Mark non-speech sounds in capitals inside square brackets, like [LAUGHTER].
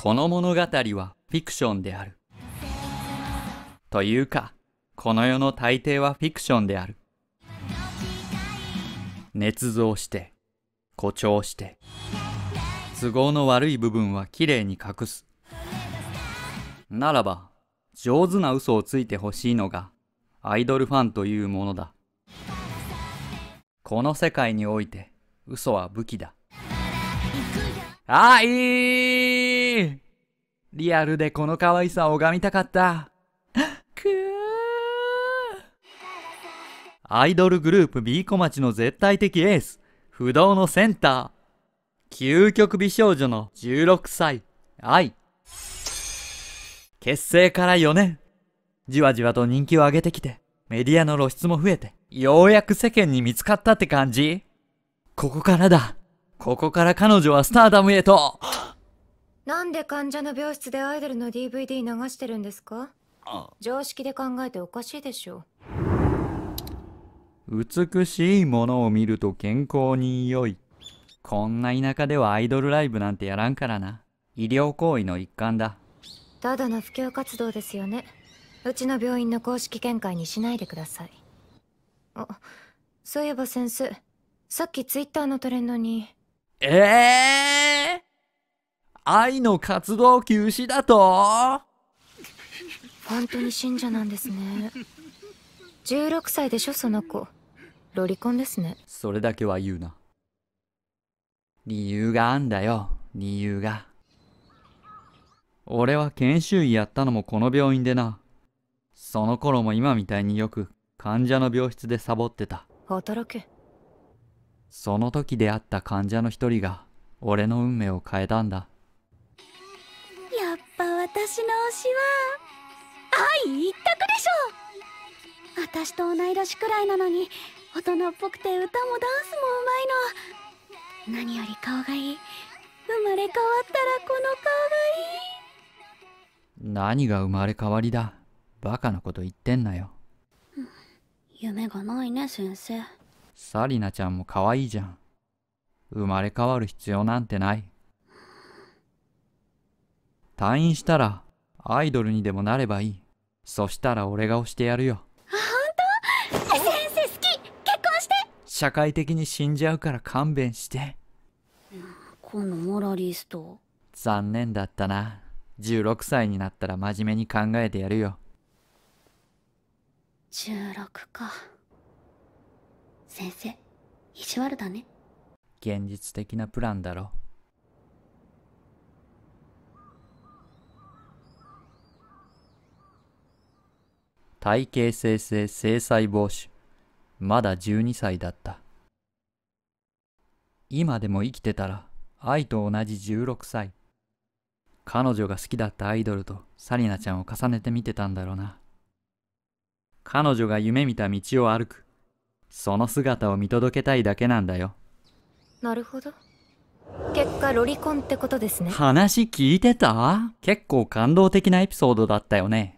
この物語はフィクションである。というか、この世の大抵はフィクションである。捏造して、誇張して、都合の悪い部分はきれいに隠す。ならば、上手な嘘をついてほしいのが、アイドルファンというものだ。この世界において、嘘は武器だ。あいリアルでこの可愛さを拝みたかった。くぅアイドルグループ B 小町の絶対的エース、不動のセンター。究極美少女の16歳、愛。結成から4年。じわじわと人気を上げてきて、メディアの露出も増えて、ようやく世間に見つかったって感じここからだ。ここから彼女はスターダムへと。なんで患者の病室でアイドルの DVD 流してるんですか常識で考えておかしいでしょう美しいものを見ると健康に良いこんな田舎ではアイドルライブなんてやらんからな医療行為の一環だただの布教活動ですよねうちの病院の公式見解にしないでくださいあそういえば先生さっきツイッターのトレンドにええー愛の活動休止だと [LAUGHS] 本当に信者なんですね16歳でしょその子ロリコンですねそれだけは言うな理由があんだよ理由が俺は研修医やったのもこの病院でなその頃も今みたいによく患者の病室でサボってた働けその時出会った患者の一人が俺の運命を変えたんだ私の推しは愛一択でしょう私と同い年くらいなのに大人っぽくて歌もダンスもうまいの何より顔がいい生まれ変わったらこの顔がいい何が生まれ変わりだバカなこと言ってんなよ夢がないね先生サリナちゃんも可愛いじゃん生まれ変わる必要なんてない退院したらアイドルにでもなればいいそしたら俺が押してやるよ本当先生好き結婚して社会的に死んじゃうから勘弁してこのモラリスト残念だったな16歳になったら真面目に考えてやるよ16か先生意地悪だね現実的なプランだろ体系生成制裁防止。まだ12歳だった。今でも生きてたら、愛と同じ16歳。彼女が好きだったアイドルとサリナちゃんを重ねて見てたんだろうな。彼女が夢見た道を歩く。その姿を見届けたいだけなんだよ。なるほど。結果ロリコンってことですね。話聞いてた結構感動的なエピソードだったよね。